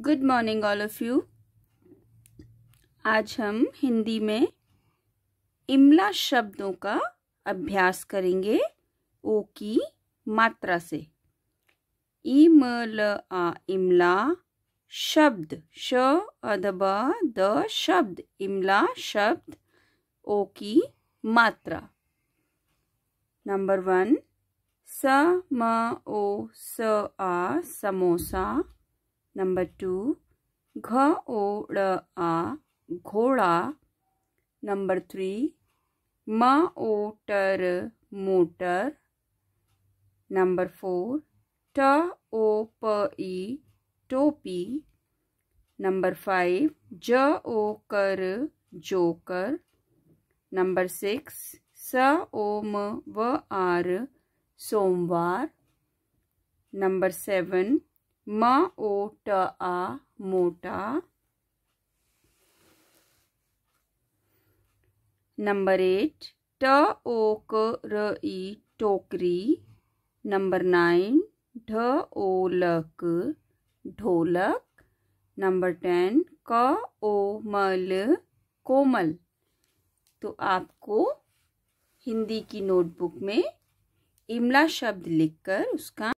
good morning all of you आज हम हिंदी में इमला शब्दों का अभ्यास करेंगे ओ की मात्रा से ई म ल आ इमला शब्द श अदब द शब्द इमला शब्द ओ की मात्रा नंबर वन स म ओ स आ समोसा नंबर टू घ ओ ड़ आ घोड़ा नंबर थ्री म ओ टर मोटर नंबर फोर ट ओ प ई टोपी नंबर फाइव ज ओ कर जोकर नंबर सिक्स स ओम व आर सोमवार नंबर सेवन म ओ ट आ मोटा नंबर एट ट ओ क र ई टोकरी नंबर नाइन ढ ओ ल क ढोलक नंबर टेन क ओ म ल कोमल तो आपको हिंदी की नोटबुक में इमला शब्द लिखकर उसका